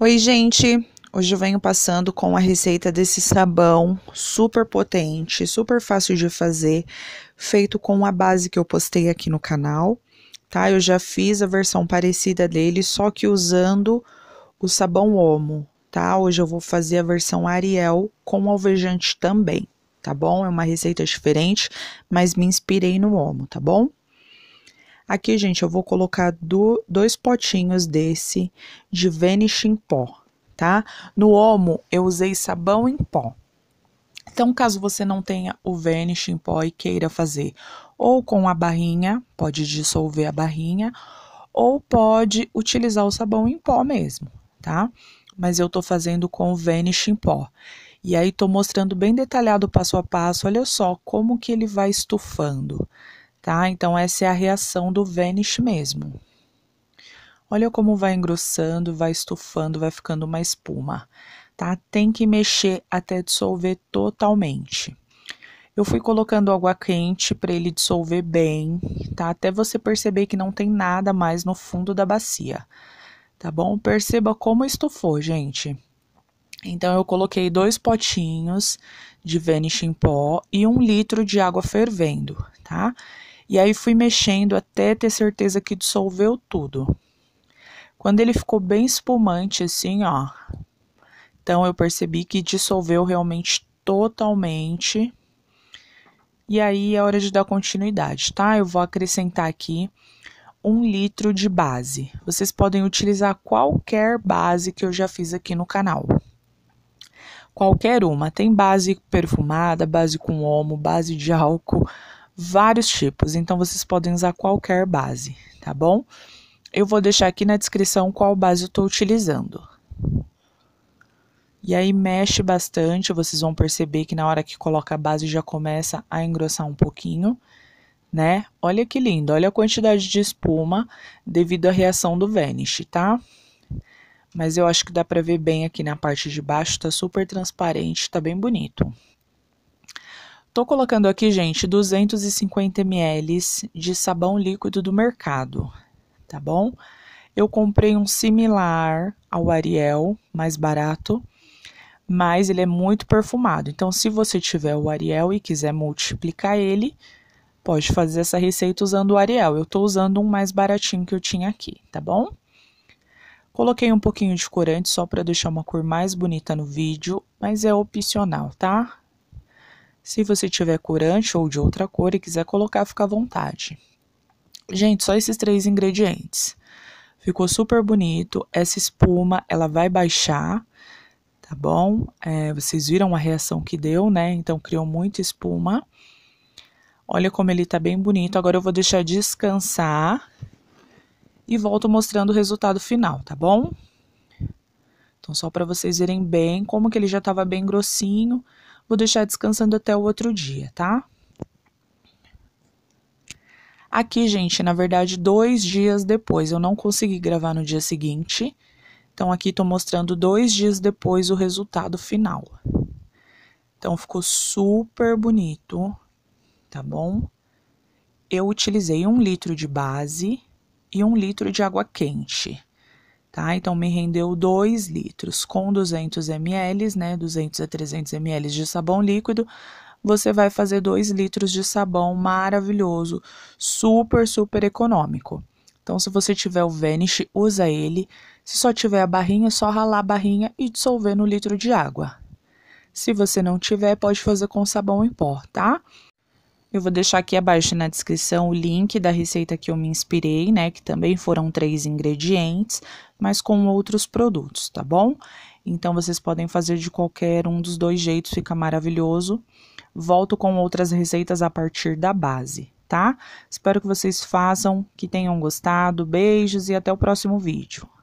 Oi, gente! Hoje eu venho passando com a receita desse sabão super potente, super fácil de fazer, feito com a base que eu postei aqui no canal, tá? Eu já fiz a versão parecida dele, só que usando o sabão Omo, tá? Hoje eu vou fazer a versão Ariel com alvejante também, tá bom? É uma receita diferente, mas me inspirei no Omo, tá bom? Aqui, gente, eu vou colocar do, dois potinhos desse de Vanish em pó, tá? No Omo, eu usei sabão em pó. Então, caso você não tenha o Vanish em pó e queira fazer ou com a barrinha, pode dissolver a barrinha, ou pode utilizar o sabão em pó mesmo, tá? Mas eu tô fazendo com o Vanish em pó. E aí, tô mostrando bem detalhado passo a passo, olha só como que ele vai estufando tá? Então, essa é a reação do vanish mesmo. Olha como vai engrossando, vai estufando, vai ficando uma espuma, tá? Tem que mexer até dissolver totalmente. Eu fui colocando água quente para ele dissolver bem, tá? Até você perceber que não tem nada mais no fundo da bacia, tá bom? Perceba como estufou, gente. Então, eu coloquei dois potinhos de vanish em pó e um litro de água fervendo, tá? E aí fui mexendo até ter certeza que dissolveu tudo. Quando ele ficou bem espumante, assim, ó. Então eu percebi que dissolveu realmente totalmente. E aí é hora de dar continuidade, tá? Eu vou acrescentar aqui um litro de base. Vocês podem utilizar qualquer base que eu já fiz aqui no canal. Qualquer uma. Tem base perfumada, base com homo, base de álcool, vários tipos, então vocês podem usar qualquer base, tá bom? Eu vou deixar aqui na descrição qual base eu estou utilizando. E aí mexe bastante, vocês vão perceber que na hora que coloca a base já começa a engrossar um pouquinho, né? Olha que lindo, olha a quantidade de espuma devido à reação do Vanish, tá? Mas eu acho que dá pra ver bem aqui na parte de baixo, tá super transparente, tá bem bonito. Tô colocando aqui, gente, 250 ml de sabão líquido do mercado, tá bom? Eu comprei um similar ao Ariel, mais barato, mas ele é muito perfumado. Então, se você tiver o Ariel e quiser multiplicar ele, pode fazer essa receita usando o Ariel. Eu tô usando um mais baratinho que eu tinha aqui, tá bom? Coloquei um pouquinho de corante só para deixar uma cor mais bonita no vídeo, mas é opcional, tá? Se você tiver corante ou de outra cor e quiser colocar, fica à vontade. Gente, só esses três ingredientes. Ficou super bonito. Essa espuma, ela vai baixar, tá bom? É, vocês viram a reação que deu, né? Então, criou muita espuma. Olha como ele tá bem bonito. Agora eu vou deixar descansar e volto mostrando o resultado final, tá bom? Então, só para vocês verem bem como que ele já estava bem grossinho. Vou deixar descansando até o outro dia, tá? Aqui, gente, na verdade, dois dias depois. Eu não consegui gravar no dia seguinte. Então, aqui estou mostrando dois dias depois o resultado final. Então, ficou super bonito, tá bom? Eu utilizei um litro de base e um litro de água quente tá? Então me rendeu 2 litros com 200 ml, né? 200 a 300 ml de sabão líquido. Você vai fazer 2 litros de sabão maravilhoso, super, super econômico. Então, se você tiver o Vanish, usa ele. Se só tiver a barrinha, é só ralar a barrinha e dissolver no litro de água. Se você não tiver, pode fazer com sabão em pó, tá? Eu vou deixar aqui abaixo na descrição o link da receita que eu me inspirei, né? Que também foram três ingredientes, mas com outros produtos, tá bom? Então vocês podem fazer de qualquer um dos dois jeitos, fica maravilhoso. Volto com outras receitas a partir da base, tá? Espero que vocês façam, que tenham gostado. Beijos e até o próximo vídeo.